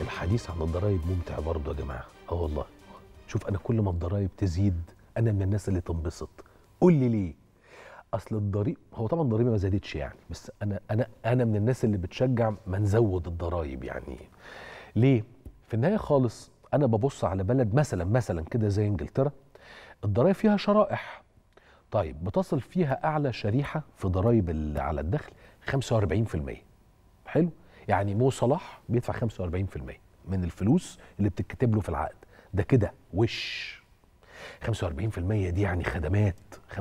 الحديث عن الضرايب ممتع برضه يا جماعه اه والله شوف انا كل ما الضرايب تزيد انا من الناس اللي تنبسط قول لي ليه اصل الضريب هو طبعا الضريبه ما زادتش يعني بس انا انا انا من الناس اللي بتشجع ما نزود الضرايب يعني ليه في النهايه خالص انا ببص على بلد مثلا مثلا كده زي انجلترا الضرايب فيها شرائح طيب بتصل فيها اعلى شريحه في ضرايب على الدخل 45% حلو يعني مو صلاح بيدفع 45% من الفلوس اللي بتتكتب له في العقد ده كده وش 45% دي يعني خدمات 5%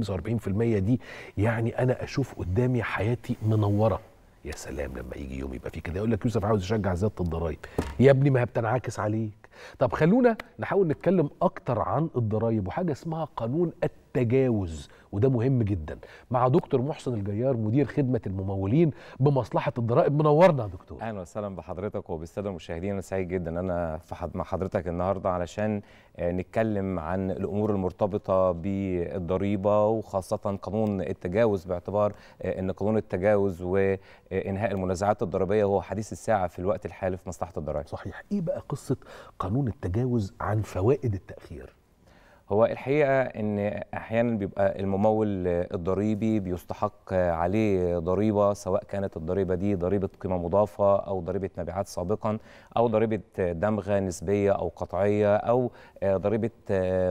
45% دي يعني انا اشوف قدامي حياتي منوره يا سلام لما يجي يوم يبقى في كده يقول لك يوسف عاوز يشجع زياده الضرايب يا ابني ما هي بتنعكس عليك طب خلونا نحاول نتكلم اكتر عن الضرايب وحاجه اسمها قانون الت التجاوز وده مهم جدا مع دكتور محسن الجيار مدير خدمه الممولين بمصلحه الضرائب منورنا يا دكتور اهلا وسهلا بحضرتك وبالساده المشاهدين انا سعيد جدا ان انا مع حضرتك النهارده علشان آه، نتكلم عن الامور المرتبطه بالضريبه وخاصه قانون التجاوز باعتبار آه، ان قانون التجاوز وانهاء آه، المنازعات الضريبيه هو حديث الساعه في الوقت الحالي في مصلحه الضرائب صحيح ايه بقى قصه قانون التجاوز عن فوائد التاخير هو الحقيقه ان احيانا بيبقى الممول الضريبي بيستحق عليه ضريبه سواء كانت الضريبه دي ضريبه قيمه مضافه او ضريبه مبيعات سابقا او ضريبه دمغه نسبيه او قطعيه او ضريبه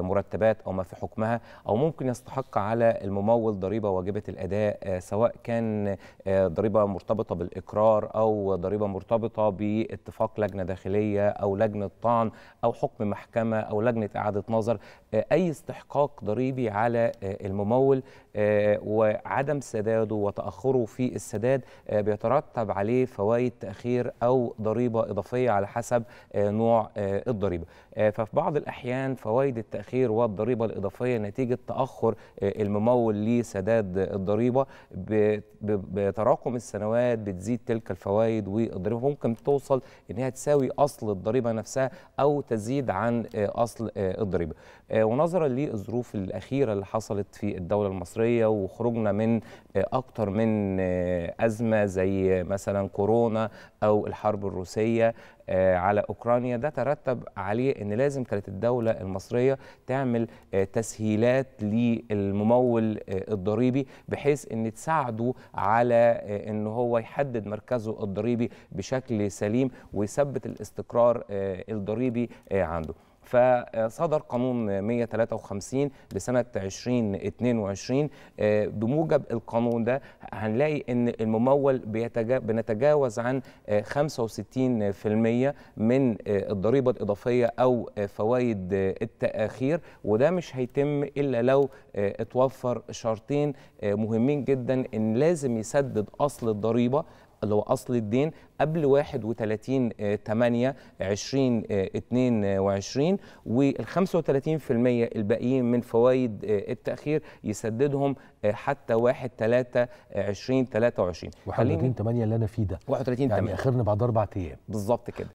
مرتبات او ما في حكمها او ممكن يستحق على الممول ضريبه واجبه الاداء سواء كان ضريبه مرتبطه بالاقرار او ضريبه مرتبطه باتفاق لجنه داخليه او لجنه طعن او حكم محكمه او لجنه اعاده نظر اي استحقاق ضريبي على آه، الممول آه، وعدم سداده وتاخره في السداد آه، بيترتب عليه فوائد تاخير او ضريبه اضافيه على حسب نوع الضريبه ففي بعض الاحيان فوائد التاخير والضريبه الاضافيه نتيجه تاخر الممول لسداد الضريبه بتراكم السنوات بتزيد تلك الفوائد والضريبه ممكن توصل ان هي تساوي اصل الضريبه نفسها او تزيد عن اصل الضريبه ونظرا للظروف الاخيره اللي حصلت في الدوله المصريه وخروجنا من آه، اكتر من آه، ازمه زي مثلا كورونا او الحرب الروسيه آه، على اوكرانيا ده ترتب عليه ان لازم كانت الدوله المصريه تعمل تسهيلات للممول الضريبي بحيث ان تساعده على ان هو يحدد مركزه الضريبي بشكل سليم ويثبت الاستقرار الضريبي عنده فصدر قانون 153 لسنه 2022 بموجب القانون ده هنلاقي ان الممول بنتجاوز عن 65% آه، من آه، الضريبه الاضافيه او آه، فوائد التاخير وده مش هيتم الا لو اتوفر شرطين مهمين جدا ان لازم يسدد اصل الضريبه اللي هو اصل الدين قبل 31 8 2022 وال 35% الباقيين من فوائد آه، التاخير يسددهم آه، حتى 1 3 2023 31 8 اللي انا فيه ده 31 8 يعني اخرنا بعد اربع ايام بالظبط كده